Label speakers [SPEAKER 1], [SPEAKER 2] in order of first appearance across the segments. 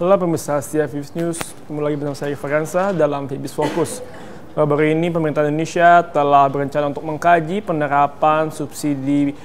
[SPEAKER 1] Halo pemirsa setia News, kembali lagi bersama saya Ivaransa dalam Vips Fokus. Eh, baru ini pemerintah Indonesia telah berencana untuk mengkaji penerapan subsidi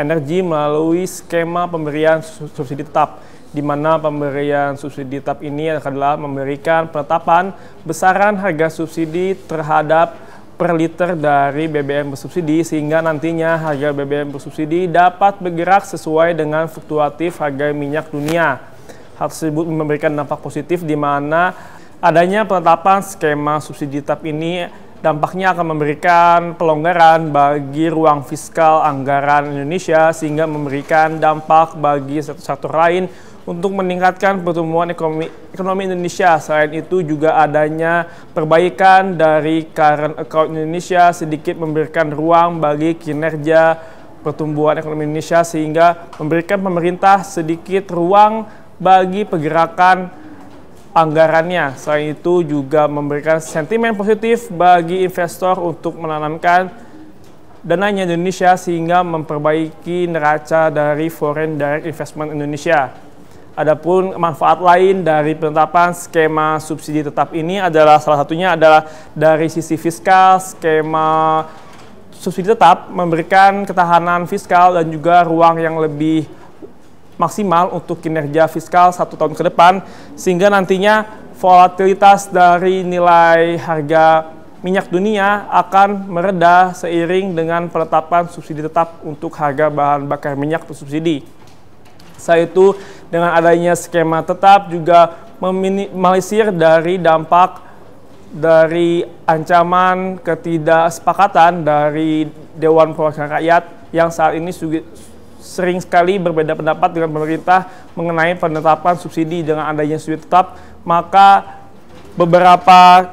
[SPEAKER 1] energi melalui skema pemberian subsidi tetap di mana pemberian subsidi tetap ini adalah memberikan penetapan besaran harga subsidi terhadap per liter dari BBM bersubsidi sehingga nantinya harga BBM bersubsidi dapat bergerak sesuai dengan fluktuatif harga minyak dunia hal tersebut memberikan dampak positif di mana adanya penetapan skema subsidi TAP ini dampaknya akan memberikan pelonggaran bagi ruang fiskal anggaran Indonesia sehingga memberikan dampak bagi satu-satu lain untuk meningkatkan pertumbuhan ekonomi, ekonomi Indonesia. Selain itu juga adanya perbaikan dari current account Indonesia sedikit memberikan ruang bagi kinerja pertumbuhan ekonomi Indonesia sehingga memberikan pemerintah sedikit ruang bagi pergerakan anggarannya. Selain itu juga memberikan sentimen positif bagi investor untuk menanamkan dananya di Indonesia sehingga memperbaiki neraca dari foreign direct investment Indonesia. Adapun manfaat lain dari penetapan skema subsidi tetap ini adalah salah satunya adalah dari sisi fiskal, skema subsidi tetap memberikan ketahanan fiskal dan juga ruang yang lebih maksimal untuk kinerja fiskal satu tahun ke depan, sehingga nantinya volatilitas dari nilai harga minyak dunia akan mereda seiring dengan penetapan subsidi tetap untuk harga bahan bakar minyak bersubsidi. Saya itu, dengan adanya skema tetap juga meminimalisir dari dampak dari ancaman ketidaksepakatan dari Dewan Perwakilan Rakyat yang saat ini sering sekali berbeda pendapat dengan pemerintah mengenai penetapan subsidi dengan adanya subsidi tetap, maka beberapa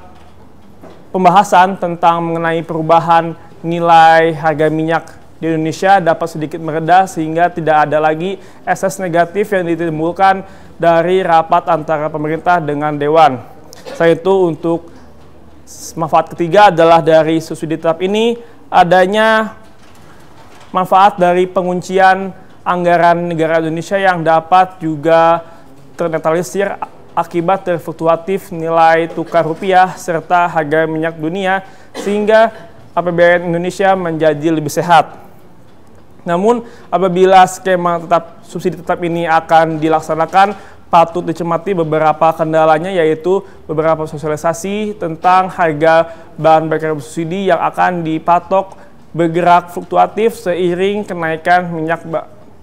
[SPEAKER 1] pembahasan tentang mengenai perubahan nilai harga minyak di Indonesia dapat sedikit meredah sehingga tidak ada lagi SS negatif yang ditimbulkan dari rapat antara pemerintah dengan Dewan. Selain itu untuk manfaat ketiga adalah dari subsidi tetap ini adanya manfaat dari penguncian anggaran negara Indonesia yang dapat juga ternetralisir akibat terfluktuatif nilai tukar rupiah serta harga minyak dunia sehingga APBN Indonesia menjadi lebih sehat. Namun apabila skema tetap subsidi tetap ini akan dilaksanakan patut dicermati beberapa kendalanya yaitu beberapa sosialisasi tentang harga bahan bakar subsidi yang akan dipatok bergerak fluktuatif seiring kenaikan minyak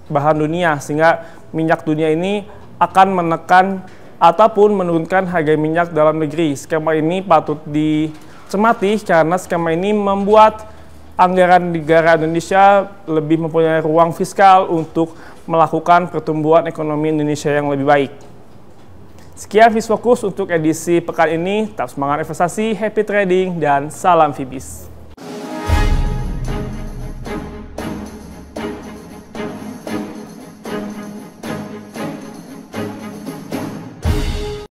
[SPEAKER 1] bahan dunia sehingga minyak dunia ini akan menekan ataupun menurunkan harga minyak dalam negeri. Skema ini patut dicermati karena skema ini membuat anggaran negara Indonesia lebih mempunyai ruang fiskal untuk melakukan pertumbuhan ekonomi Indonesia yang lebih baik. Sekian Fokus untuk edisi pekan ini. Tetap semangat investasi, happy trading, dan salam Fibis.